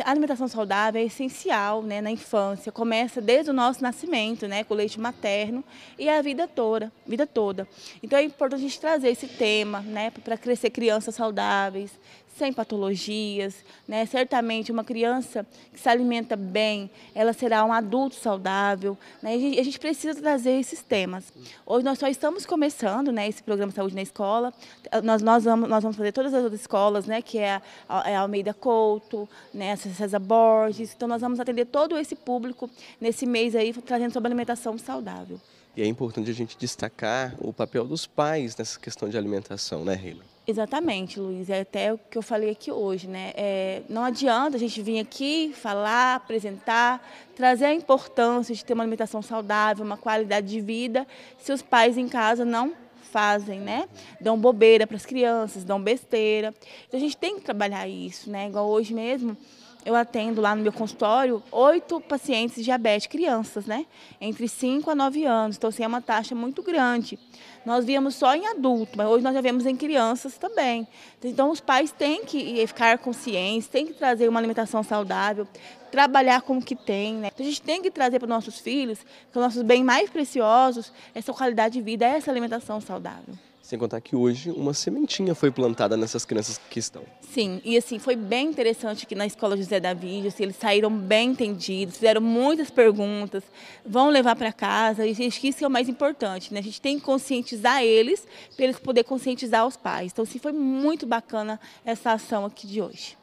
A alimentação saudável é essencial né, na infância, começa desde o nosso nascimento, né, com o leite materno e a vida toda, vida toda. Então é importante a gente trazer esse tema né, para crescer crianças saudáveis, sem patologias, né? Certamente uma criança que se alimenta bem, ela será um adulto saudável, né? E a gente precisa trazer esses temas. Hoje nós só estamos começando, né, esse programa Saúde na Escola. Nós nós vamos nós vamos fazer todas as outras escolas, né, que é a, é a Almeida Couto, né, a César Borges. Então nós vamos atender todo esse público nesse mês aí trazendo sobre alimentação saudável. E é importante a gente destacar o papel dos pais nessa questão de alimentação, né, Reila? Exatamente, Luiz. É até o que eu falei aqui hoje, né? É, não adianta a gente vir aqui falar, apresentar, trazer a importância de ter uma alimentação saudável, uma qualidade de vida, se os pais em casa não fazem, né? Dão bobeira para as crianças, dão besteira. Então a gente tem que trabalhar isso, né? Igual hoje mesmo, eu atendo lá no meu consultório oito pacientes de diabetes, crianças, né? Entre 5 a 9 anos. Então, assim, é uma taxa muito grande. Nós víamos só em adulto, mas hoje nós já vemos em crianças também. Então, os pais têm que ficar conscientes, têm que trazer uma alimentação saudável, trabalhar com o que tem, né? Então, a gente tem que trazer para os nossos filhos, que são nossos bens mais preciosos, essa qualidade de vida, essa alimentação saudável. Sem contar que hoje uma sementinha foi plantada nessas crianças que estão. Sim, e assim, foi bem interessante que na escola José Davi, assim, eles saíram bem entendidos, fizeram muitas perguntas, vão levar para casa, e acho que isso é o mais importante, né? A gente tem que conscientizar eles, para eles poderem conscientizar os pais. Então, sim, foi muito bacana essa ação aqui de hoje.